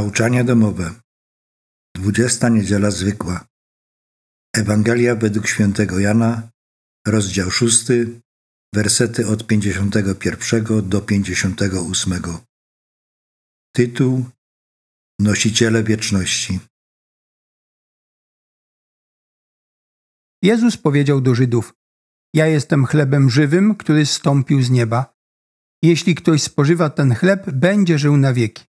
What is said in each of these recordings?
Nauczanie domowe. Dwudziesta niedziela zwykła. Ewangelia według świętego Jana, rozdział 6, wersety od 51 do 58. Tytuł Nosiciele wieczności. Jezus powiedział do Żydów: Ja jestem chlebem żywym, który stąpił z nieba. Jeśli ktoś spożywa ten chleb, będzie żył na wieki.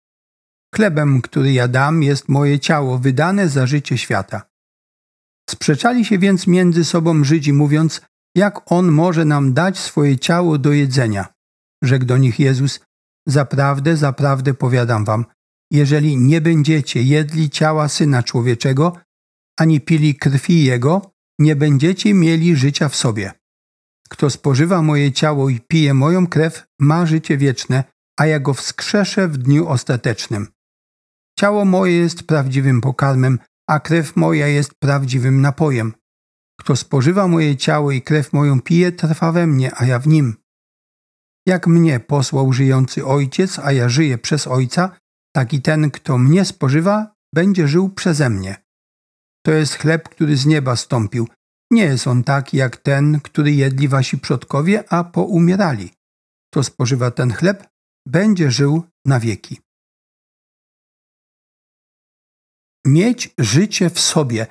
Klebem, który ja dam, jest moje ciało wydane za życie świata. Sprzeczali się więc między sobą Żydzi, mówiąc, jak on może nam dać swoje ciało do jedzenia. Rzekł do nich Jezus: Zaprawdę, zaprawdę powiadam wam, jeżeli nie będziecie jedli ciała syna człowieczego, ani pili krwi jego, nie będziecie mieli życia w sobie. Kto spożywa moje ciało i pije moją krew, ma życie wieczne, a ja go wskrzeszę w dniu ostatecznym. Ciało moje jest prawdziwym pokarmem, a krew moja jest prawdziwym napojem. Kto spożywa moje ciało i krew moją pije, trwa we mnie, a ja w nim. Jak mnie posłał żyjący ojciec, a ja żyję przez ojca, tak i ten, kto mnie spożywa, będzie żył przeze mnie. To jest chleb, który z nieba stąpił. Nie jest on taki jak ten, który jedli wasi przodkowie, a poumierali. Kto spożywa ten chleb, będzie żył na wieki. mieć życie w sobie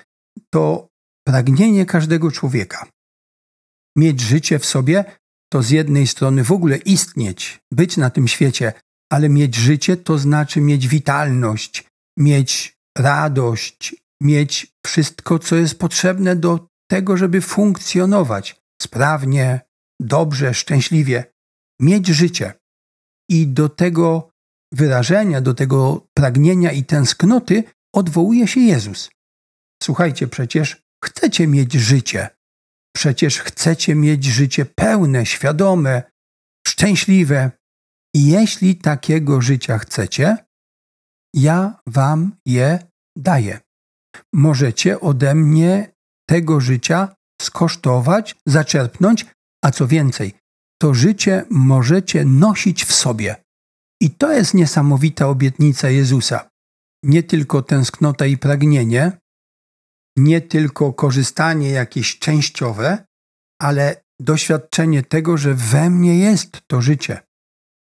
to pragnienie każdego człowieka. Mieć życie w sobie to z jednej strony w ogóle istnieć, być na tym świecie, ale mieć życie to znaczy mieć witalność, mieć radość, mieć wszystko, co jest potrzebne do tego, żeby funkcjonować sprawnie, dobrze, szczęśliwie. Mieć życie. I do tego wyrażenia, do tego pragnienia i tęsknoty odwołuje się Jezus. Słuchajcie, przecież chcecie mieć życie. Przecież chcecie mieć życie pełne, świadome, szczęśliwe. I jeśli takiego życia chcecie, ja wam je daję. Możecie ode mnie tego życia skosztować, zaczerpnąć, a co więcej, to życie możecie nosić w sobie. I to jest niesamowita obietnica Jezusa nie tylko tęsknota i pragnienie, nie tylko korzystanie jakieś częściowe, ale doświadczenie tego, że we mnie jest to życie,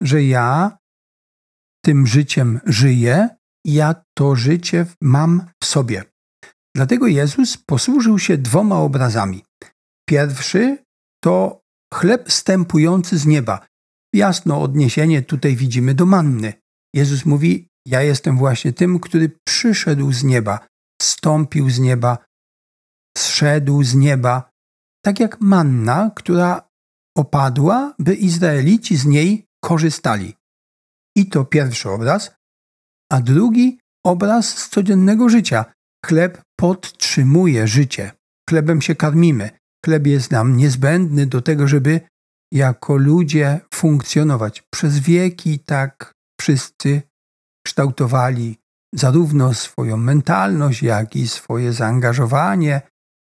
że ja tym życiem żyję, ja to życie mam w sobie. Dlatego Jezus posłużył się dwoma obrazami. Pierwszy to chleb stępujący z nieba. Jasno odniesienie tutaj widzimy do manny. Jezus mówi: ja jestem właśnie tym, który przyszedł z nieba, stąpił z nieba, zszedł z nieba, tak jak manna, która opadła, by Izraelici z niej korzystali. I to pierwszy obraz, a drugi obraz z codziennego życia. Chleb podtrzymuje życie. Chlebem się karmimy. Chleb jest nam niezbędny do tego, żeby jako ludzie funkcjonować. Przez wieki tak wszyscy kształtowali zarówno swoją mentalność, jak i swoje zaangażowanie,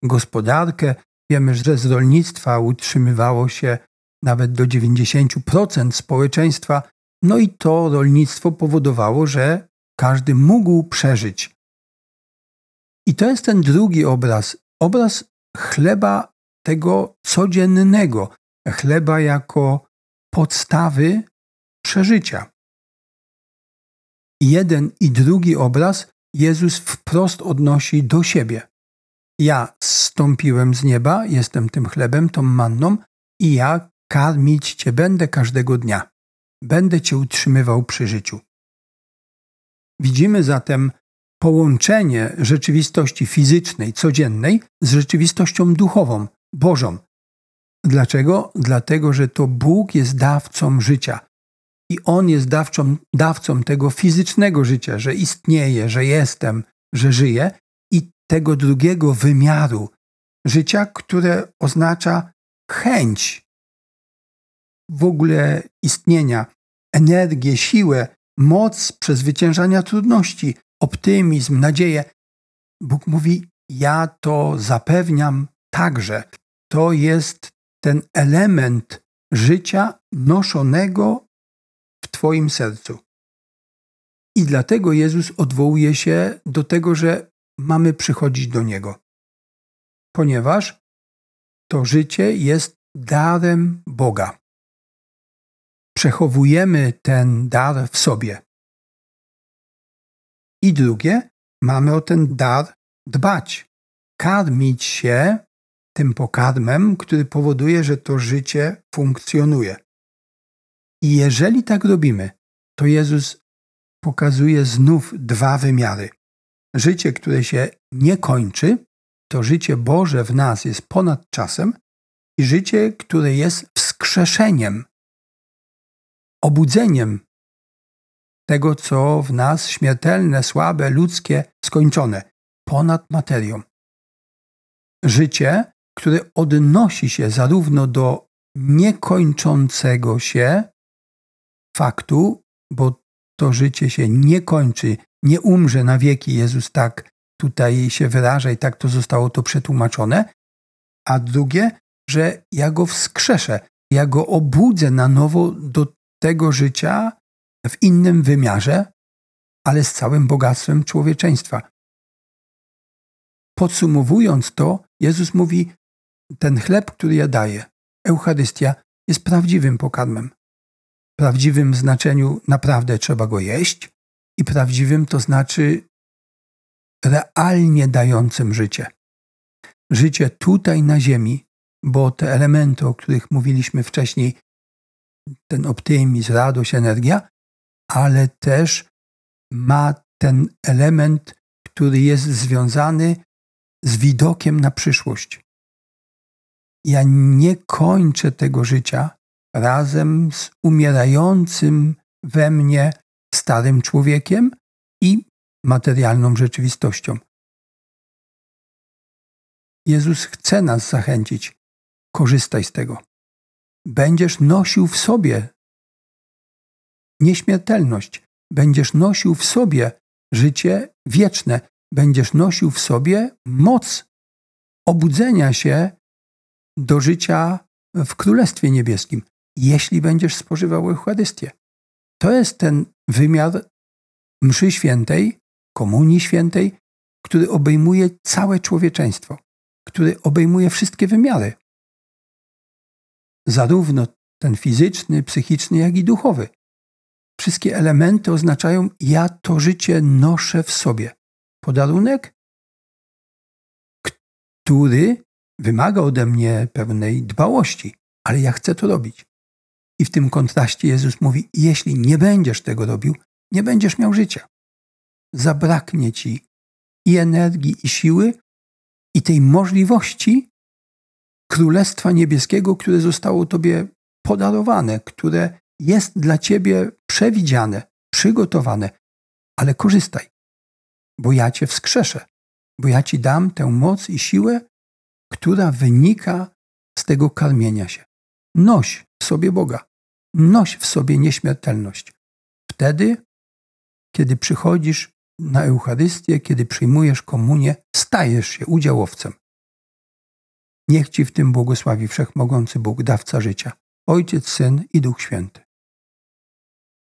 gospodarkę. Wiemy, że z rolnictwa utrzymywało się nawet do 90% społeczeństwa, no i to rolnictwo powodowało, że każdy mógł przeżyć. I to jest ten drugi obraz, obraz chleba tego codziennego, chleba jako podstawy przeżycia jeden i drugi obraz Jezus wprost odnosi do siebie. Ja zstąpiłem z nieba, jestem tym chlebem, tą manną, i ja karmić Cię będę każdego dnia. Będę Cię utrzymywał przy życiu. Widzimy zatem połączenie rzeczywistości fizycznej, codziennej, z rzeczywistością duchową, Bożą. Dlaczego? Dlatego, że to Bóg jest dawcą życia i On jest dawcą dawcą tego fizycznego życia, że istnieje, że jestem, że żyję, i tego drugiego wymiaru życia, które oznacza chęć w ogóle istnienia, energię, siłę, moc przezwyciężania trudności, optymizm, nadzieję. Bóg mówi: Ja to zapewniam także. To jest ten element życia noszonego Twoim sercu. I dlatego Jezus odwołuje się do tego, że mamy przychodzić do Niego, ponieważ to życie jest darem Boga. Przechowujemy ten dar w sobie. I drugie, mamy o ten dar dbać, karmić się tym pokarmem, który powoduje, że to życie funkcjonuje. I jeżeli tak robimy, to Jezus pokazuje znów dwa wymiary. Życie, które się nie kończy, to życie Boże w nas jest ponad czasem i życie, które jest wskrzeszeniem, obudzeniem tego, co w nas śmiertelne, słabe, ludzkie, skończone, ponad materią. Życie, które odnosi się zarówno do niekończącego się, faktu, bo to życie się nie kończy, nie umrze na wieki. Jezus tak tutaj się wyraża i tak to zostało to przetłumaczone. A drugie, że ja go wskrzeszę, ja go obudzę na nowo do tego życia w innym wymiarze, ale z całym bogactwem człowieczeństwa. Podsumowując to, Jezus mówi: Ten chleb, który ja daję, Eucharystia, jest prawdziwym pokarmem prawdziwym znaczeniu naprawdę trzeba go jeść i prawdziwym to znaczy realnie dającym życie. Życie tutaj na Ziemi, bo te elementy, o których mówiliśmy wcześniej, ten optymizm, radość, energia, ale też ma ten element, który jest związany z widokiem na przyszłość. Ja nie kończę tego życia razem z umierającym we mnie starym człowiekiem i materialną rzeczywistością. Jezus chce nas zachęcić. Korzystaj z tego. Będziesz nosił w sobie nieśmiertelność, będziesz nosił w sobie życie wieczne, będziesz nosił w sobie moc obudzenia się do życia w Królestwie Niebieskim jeśli będziesz spożywał Eucharystię. To jest ten wymiar mszy świętej, komunii świętej, który obejmuje całe człowieczeństwo, który obejmuje wszystkie wymiary. Zarówno ten fizyczny, psychiczny, jak i duchowy. Wszystkie elementy oznaczają, ja to życie noszę w sobie. Podarunek, który wymaga ode mnie pewnej dbałości, ale ja chcę to robić. I w tym kontraście Jezus mówi: Jeśli nie będziesz tego robił, nie będziesz miał życia. Zabraknie ci i energii, i siły, i tej możliwości Królestwa Niebieskiego, które zostało Tobie podarowane, które jest dla Ciebie przewidziane, przygotowane. Ale korzystaj, bo ja Cię wskrzeszę, bo ja Ci dam tę moc i siłę, która wynika z tego karmienia się. Noś w sobie Boga, noś w sobie nieśmiertelność. Wtedy, kiedy przychodzisz na Eucharystię, kiedy przyjmujesz komunię, stajesz się udziałowcem. Niech Ci w tym błogosławi Wszechmogący Bóg, dawca życia, Ojciec, Syn i Duch Święty.